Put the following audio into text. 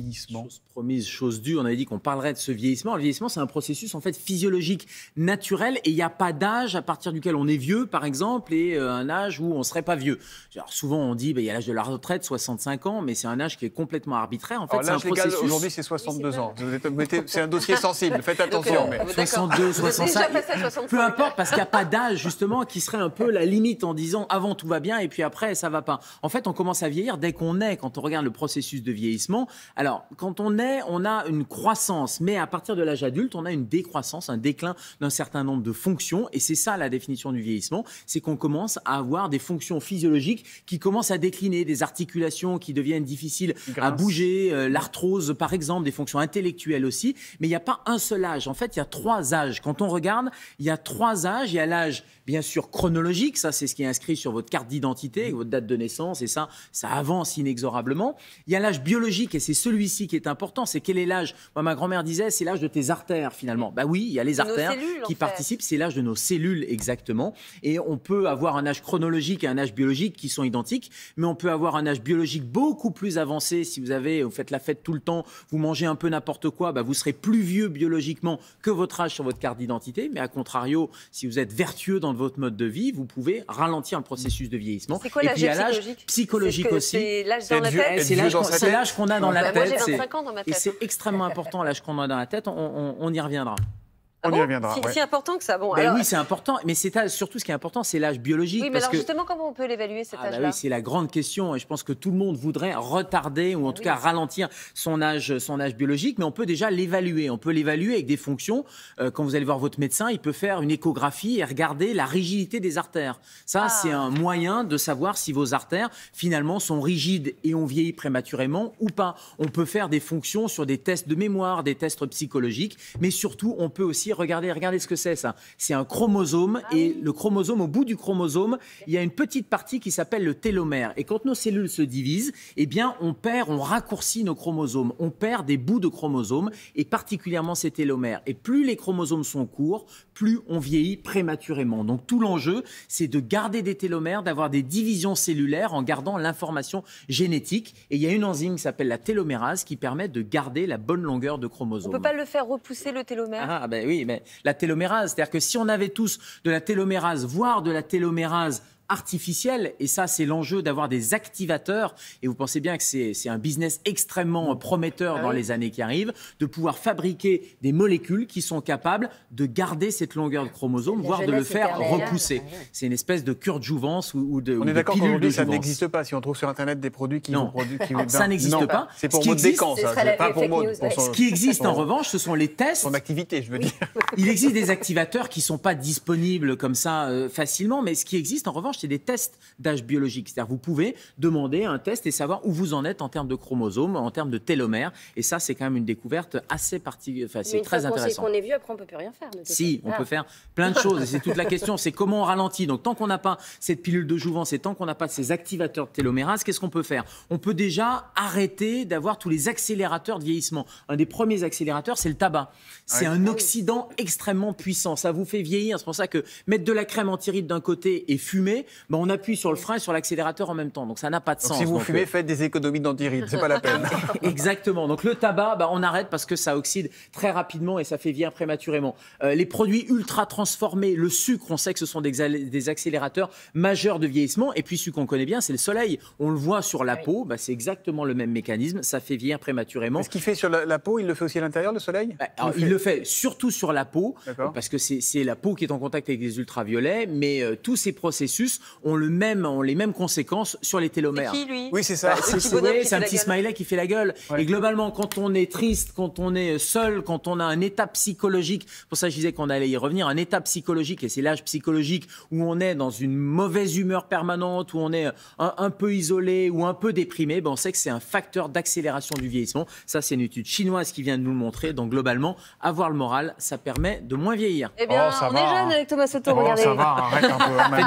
vieillissement Chose promise, chose dure on avait dit qu'on parlerait de ce vieillissement. Le vieillissement, c'est un processus en fait physiologique, naturel, et il n'y a pas d'âge à partir duquel on est vieux, par exemple, et euh, un âge où on ne serait pas vieux. Alors, souvent, on dit, bah, il y a l'âge de la retraite, 65 ans, mais c'est un âge qui est complètement arbitraire. En fait, Aujourd'hui, c'est 62 ans. C'est un dossier sensible, faites attention. 62, 65, peu importe, parce qu'il n'y a pas d'âge, justement, qui serait un peu la limite en disant, avant, tout va bien, et puis après, ça va pas. En fait, on commence à vieillir dès qu'on est, quand on regarde le processus de vieillissement. Alors, quand on est, on a une croissance, mais à partir de l'âge adulte, on a une décroissance, un déclin d'un certain nombre de fonctions, et c'est ça la définition du vieillissement, c'est qu'on commence à avoir des fonctions physiologiques qui commencent à décliner, des articulations qui deviennent difficiles à bouger, euh, l'arthrose par exemple, des fonctions intellectuelles aussi, mais il n'y a pas un seul âge, en fait il y a trois âges. Quand on regarde, il y a trois âges, il y a l'âge bien sûr chronologique, ça c'est ce qui est inscrit sur votre carte d'identité, mmh. votre date de naissance, et ça, ça avance inexorablement. Il y a l'âge biologique, et c'est celui-ci qui est important, c'est quel est l'âge Moi, ma grand-mère disait, c'est l'âge de tes artères finalement. Bah oui, il y a les artères qui participent, c'est l'âge de nos cellules exactement, et on peut avoir un âge chronologique et un âge biologique qui sont identiques, mais on peut avoir un âge biologique beaucoup plus avancé si vous avez, vous faites la fête tout le temps, vous mangez un peu n'importe quoi, bah vous serez plus vieux biologiquement que votre âge sur votre carte d'identité, mais à contrario, si vous êtes vertueux dans votre mode de vie, vous pouvez ralentir le processus de vieillissement. C'est l'âge psychologique aussi. C'est l'âge dans la tête. C'est l'âge qu'on a dans la tête. Et c'est extrêmement important l'âge qu'on a dans la tête. On y reviendra. Ah on y reviendra. C'est important que ça. Bon, ben Oui, c'est important. Mais c'est surtout ce qui est important, c'est l'âge biologique. Oui, mais alors justement, comment on peut l'évaluer cet ah, bah âge-là C'est la grande question. Et je pense que tout le monde voudrait retarder ou en tout cas ralentir son âge, son âge biologique. Mais on peut déjà l'évaluer. On peut l'évaluer avec des fonctions. Euh, quand vous allez voir votre médecin, il peut faire une échographie et regarder la rigidité des artères. Ça, ah. c'est un moyen de savoir si vos artères, finalement, sont rigides et ont vieilli prématurément ou pas. On peut faire des fonctions sur des tests de mémoire, des tests psychologiques. Mais surtout, on peut aussi regardez, regardez ce que c'est ça. C'est un chromosome ah et le chromosome, au bout du chromosome, il y a une petite partie qui s'appelle le télomère. Et quand nos cellules se divisent, eh bien, on perd, on raccourcit nos chromosomes, on perd des bouts de chromosomes et particulièrement ces télomères. Et plus les chromosomes sont courts, plus on vieillit prématurément. Donc tout l'enjeu, c'est de garder des télomères, d'avoir des divisions cellulaires en gardant l'information génétique. Et il y a une enzyme qui s'appelle la télomérase qui permet de garder la bonne longueur de chromosomes. On ne peut pas le faire repousser le télomère Ah ben oui, la télomérase. C'est-à-dire que si on avait tous de la télomérase, voire de la télomérase artificielle. Et ça, c'est l'enjeu d'avoir des activateurs. Et vous pensez bien que c'est un business extrêmement prometteur ah dans les années qui arrivent, de pouvoir fabriquer des molécules qui sont capables de garder cette longueur de chromosome, voire de le faire repousser. Ah c'est une espèce de cure de jouvence ou, de. On est d'accord ça n'existe pas. Si on trouve sur Internet des produits qui. Non, produits ça n'existe pas. C'est pour mode décan, ça. Ce qui existe, en revanche, ce sont les tests. Son activité, je veux dire. Il existe des activateurs qui ne sont pas disponibles comme ça euh, facilement, mais ce qui existe, en revanche, c'est des tests d'âge biologique. C'est-à-dire, vous pouvez demander un test et savoir où vous en êtes en termes de chromosomes, en termes de télomères. Et ça, c'est quand même une découverte assez particulière. c'est très intéressant. qu'on est vieux, après, on peut plus rien faire. Si, on peut ah. faire plein de choses. c'est toute la question. C'est comment on ralentit. Donc, tant qu'on n'a pas cette pilule de jouvence et tant qu'on n'a pas ces activateurs de télomérase, qu'est-ce qu'on peut faire On peut déjà arrêter d'avoir tous les accélérateurs de vieillissement. Un des premiers accélérateurs, c'est le tabac. C'est un ah oxydant extrêmement puissant. Ça vous fait vieillir. C'est pour ça que mettre de la crème antiride d'un côté et fumer, ben, on appuie sur le frein et sur l'accélérateur en même temps. Donc ça n'a pas de sens. Si vous fumez, euh, faites des économies d'antiride, c'est pas la peine. Exactement. Donc le tabac, ben, on arrête parce que ça oxyde très rapidement et ça fait vieillir prématurément. Euh, les produits ultra transformés, le sucre, on sait que ce sont des, accélérateurs majeurs de vieillissement. Et puis celui qu'on connaît bien, c'est le soleil. On le voit sur la peau, ben, c'est exactement le même mécanisme, ça fait vieillir prématurément. Mais ce qu'il fait sur la, peau, il le fait aussi à l'intérieur, le soleil il, le fait... surtout sur la peau, parce que c'est la peau qui est en contact avec les ultraviolets, mais euh, tous ces processus ont, le même, les mêmes conséquences sur les télomères. Oui, c'est ça. Bah, c'est un petit smiley qui fait la gueule. Et globalement, quand on est triste, quand on est seul, quand on a un état psychologique, pour ça je disais qu'on allait y revenir, un état psychologique, et c'est l'âge psychologique où on est dans une mauvaise humeur permanente, où on est un, peu isolé ou un peu déprimé, ben on sait que c'est un facteur d'accélération du vieillissement. Ça, c'est une étude chinoise qui vient de nous le montrer. Donc, globalement, avoir le moral, ça permet de moins vieillir. Eh oh, on est jeune avec Thomas Soto, oh, Ça va, un peu.